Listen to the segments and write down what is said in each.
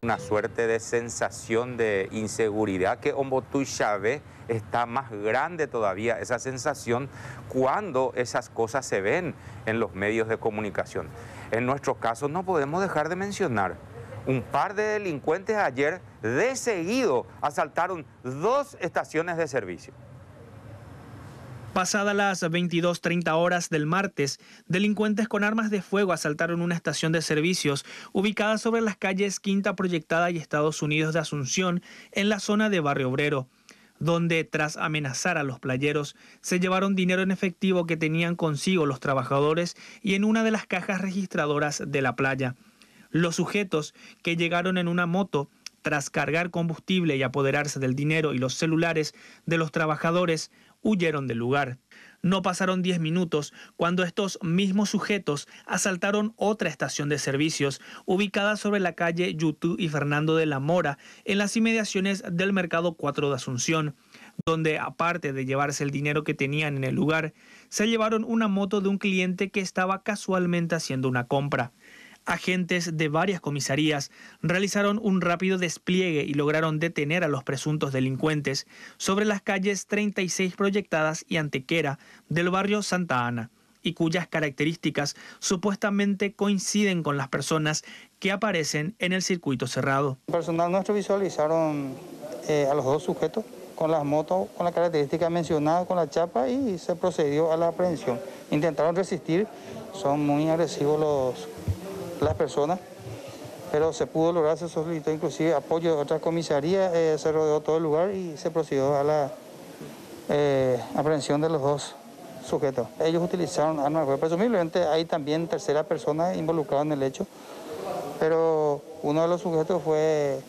Una suerte de sensación de inseguridad que Ombotú y Chávez está más grande todavía, esa sensación cuando esas cosas se ven en los medios de comunicación. En nuestro caso no podemos dejar de mencionar un par de delincuentes ayer de seguido asaltaron dos estaciones de servicio. Pasadas las 22.30 horas del martes, delincuentes con armas de fuego asaltaron una estación de servicios ubicada sobre las calles Quinta Proyectada y Estados Unidos de Asunción, en la zona de Barrio Obrero, donde tras amenazar a los playeros, se llevaron dinero en efectivo que tenían consigo los trabajadores y en una de las cajas registradoras de la playa. Los sujetos, que llegaron en una moto, tras cargar combustible y apoderarse del dinero y los celulares de los trabajadores, huyeron del lugar. No pasaron 10 minutos cuando estos mismos sujetos asaltaron otra estación de servicios ubicada sobre la calle Yutu y Fernando de la Mora, en las inmediaciones del Mercado 4 de Asunción, donde aparte de llevarse el dinero que tenían en el lugar, se llevaron una moto de un cliente que estaba casualmente haciendo una compra agentes de varias comisarías realizaron un rápido despliegue y lograron detener a los presuntos delincuentes sobre las calles 36 proyectadas y Antequera del barrio Santa Ana y cuyas características supuestamente coinciden con las personas que aparecen en el circuito cerrado. El personal nuestro visualizaron eh, a los dos sujetos con las motos, con la característica mencionada, con la chapa y se procedió a la aprehensión. Intentaron resistir, son muy agresivos los las personas, pero se pudo lograr, se solicitó inclusive apoyo de otras comisarías, eh, se rodeó todo el lugar y se procedió a la eh, aprehensión de los dos sujetos. Ellos utilizaron armas presumiblemente hay también tercera persona involucrada en el hecho, pero uno de los sujetos fue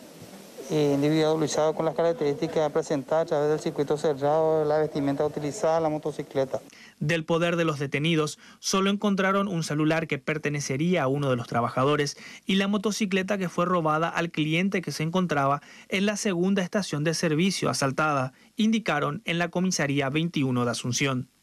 eh, individualizado con las características presentar a través del circuito cerrado, la vestimenta utilizada, la motocicleta. Del poder de los detenidos, solo encontraron un celular que pertenecería a uno de los trabajadores y la motocicleta que fue robada al cliente que se encontraba en la segunda estación de servicio asaltada, indicaron en la comisaría 21 de Asunción.